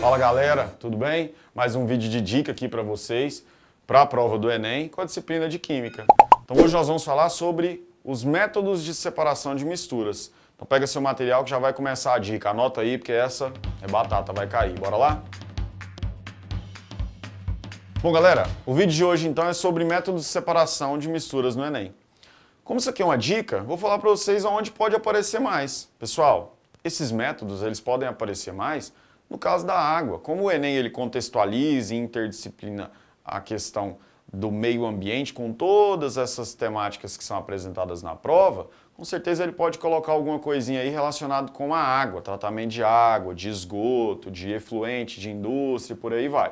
Fala galera, tudo bem? Mais um vídeo de dica aqui para vocês para a prova do Enem com a disciplina de Química. Então hoje nós vamos falar sobre os métodos de separação de misturas. Então pega seu material que já vai começar a dica, anota aí porque essa é batata, vai cair. Bora lá? Bom, galera, o vídeo de hoje então é sobre métodos de separação de misturas no Enem. Como isso aqui é uma dica, vou falar para vocês aonde pode aparecer mais. Pessoal, esses métodos eles podem aparecer mais no caso da água. Como o Enem ele contextualiza e interdisciplina a questão do meio ambiente com todas essas temáticas que são apresentadas na prova, com certeza ele pode colocar alguma coisinha aí relacionado com a água, tratamento de água, de esgoto, de efluente, de indústria, por aí vai.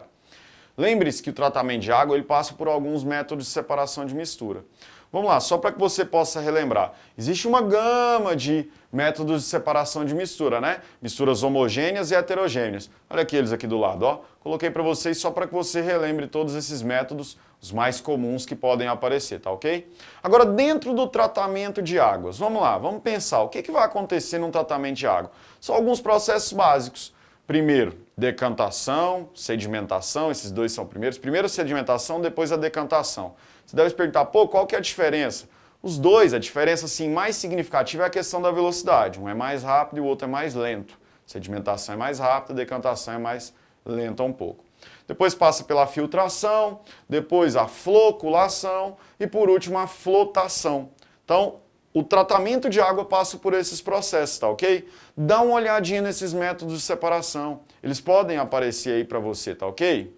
Lembre-se que o tratamento de água ele passa por alguns métodos de separação de mistura. Vamos lá, só para que você possa relembrar. Existe uma gama de métodos de separação de mistura, né? Misturas homogêneas e heterogêneas. Olha aqui eles aqui do lado, ó. Coloquei para vocês só para que você relembre todos esses métodos, os mais comuns que podem aparecer, tá ok? Agora, dentro do tratamento de águas, vamos lá, vamos pensar. O que, que vai acontecer num tratamento de água? São alguns processos básicos. Primeiro, decantação, sedimentação, esses dois são primeiros. Primeiro a sedimentação, depois a decantação. Você deve se perguntar, pô, qual que é a diferença? Os dois, a diferença assim, mais significativa é a questão da velocidade. Um é mais rápido e o outro é mais lento. Sedimentação é mais rápida, decantação é mais lenta um pouco. Depois passa pela filtração, depois a floculação e por último a flotação. Então, o tratamento de água passa por esses processos, tá ok? Dá uma olhadinha nesses métodos de separação. Eles podem aparecer aí para você, tá ok?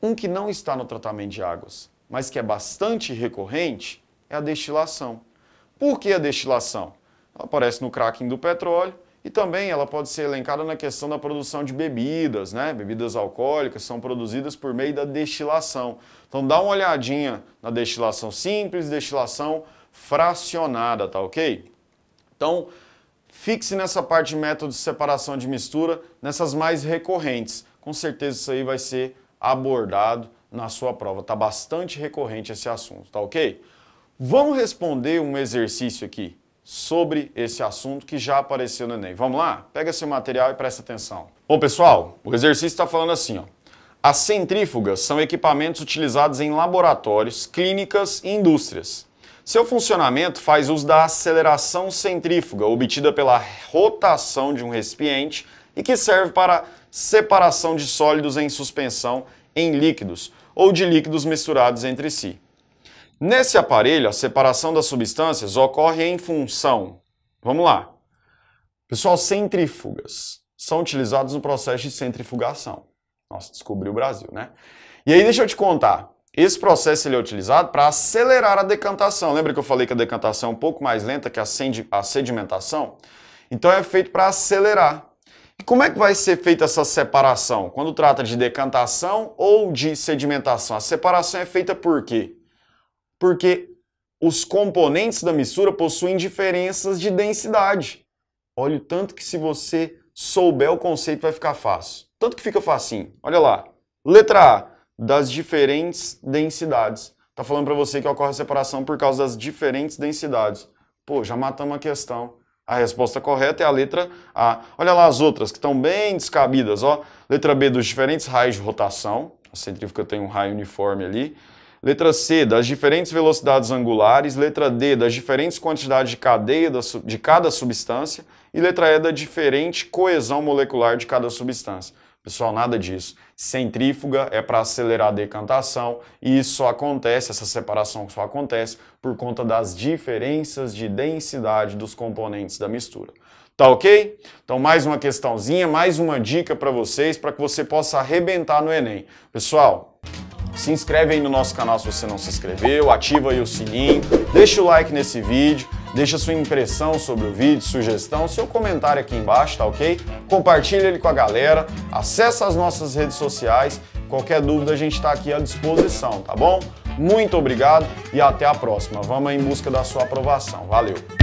Um que não está no tratamento de águas, mas que é bastante recorrente, é a destilação. Por que a destilação? Ela aparece no cracking do petróleo e também ela pode ser elencada na questão da produção de bebidas, né? Bebidas alcoólicas são produzidas por meio da destilação. Então dá uma olhadinha na destilação simples, destilação fracionada, tá ok? Então, fixe nessa parte de método de separação de mistura, nessas mais recorrentes. Com certeza isso aí vai ser abordado na sua prova. Tá bastante recorrente esse assunto, tá ok? Vamos responder um exercício aqui sobre esse assunto que já apareceu no Enem. Vamos lá? Pega seu material e presta atenção. Bom, pessoal, o exercício está falando assim, ó. As centrífugas são equipamentos utilizados em laboratórios, clínicas e indústrias. Seu funcionamento faz uso da aceleração centrífuga obtida pela rotação de um recipiente e que serve para separação de sólidos em suspensão em líquidos ou de líquidos misturados entre si. Nesse aparelho, a separação das substâncias ocorre em função. Vamos lá. Pessoal, centrífugas são utilizados no processo de centrifugação. Nossa, descobri o Brasil, né? E aí deixa eu te contar. Esse processo ele é utilizado para acelerar a decantação. Lembra que eu falei que a decantação é um pouco mais lenta que a sedimentação? Então é feito para acelerar. E como é que vai ser feita essa separação? Quando trata de decantação ou de sedimentação? A separação é feita por quê? Porque os componentes da mistura possuem diferenças de densidade. Olha o tanto que se você souber o conceito vai ficar fácil. Tanto que fica facinho. Olha lá. Letra A das diferentes densidades. Está falando para você que ocorre a separação por causa das diferentes densidades. Pô, já matamos a questão. A resposta correta é a letra A. Olha lá as outras que estão bem descabidas. Ó. Letra B dos diferentes raios de rotação. A centrífuga tem um raio uniforme ali. Letra C, das diferentes velocidades angulares. Letra D, das diferentes quantidades de cadeia de cada substância. E letra E, da diferente coesão molecular de cada substância. Pessoal, nada disso. Centrífuga é para acelerar a decantação e isso só acontece, essa separação só acontece por conta das diferenças de densidade dos componentes da mistura. Tá ok? Então, mais uma questãozinha, mais uma dica para vocês, para que você possa arrebentar no Enem. Pessoal, se inscreve aí no nosso canal se você não se inscreveu, ativa aí o sininho, deixa o like nesse vídeo. Deixa sua impressão sobre o vídeo, sugestão, seu comentário aqui embaixo, tá ok? Compartilha ele com a galera, acessa as nossas redes sociais. Qualquer dúvida a gente está aqui à disposição, tá bom? Muito obrigado e até a próxima. Vamos em busca da sua aprovação. Valeu!